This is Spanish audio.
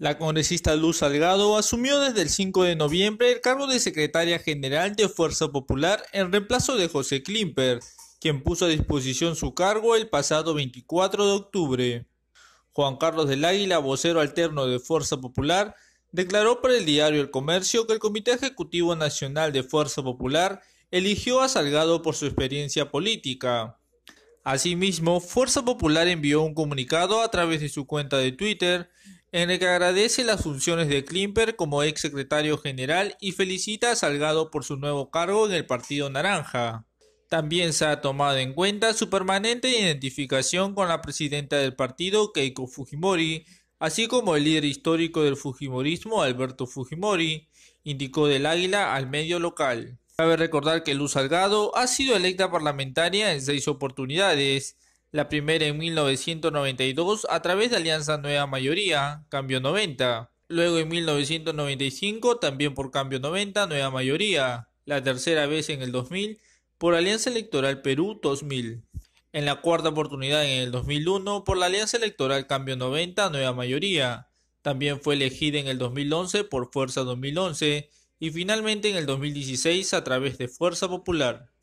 La congresista Luz Salgado asumió desde el 5 de noviembre el cargo de secretaria general de Fuerza Popular en reemplazo de José Klimper, quien puso a disposición su cargo el pasado 24 de octubre. Juan Carlos del Águila, vocero alterno de Fuerza Popular, declaró para el diario El Comercio que el Comité Ejecutivo Nacional de Fuerza Popular eligió a Salgado por su experiencia política. Asimismo, Fuerza Popular envió un comunicado a través de su cuenta de Twitter en el que agradece las funciones de Klimper como ex secretario general y felicita a Salgado por su nuevo cargo en el Partido Naranja. También se ha tomado en cuenta su permanente identificación con la presidenta del partido, Keiko Fujimori, así como el líder histórico del Fujimorismo, Alberto Fujimori, indicó del Águila al medio local. Cabe recordar que Luz Salgado ha sido electa parlamentaria en seis oportunidades, la primera en 1992 a través de Alianza Nueva Mayoría, Cambio 90. Luego en 1995 también por Cambio 90, Nueva Mayoría. La tercera vez en el 2000 por Alianza Electoral Perú 2000. En la cuarta oportunidad en el 2001 por la Alianza Electoral Cambio 90, Nueva Mayoría. También fue elegida en el 2011 por Fuerza 2011 y finalmente en el 2016 a través de Fuerza Popular.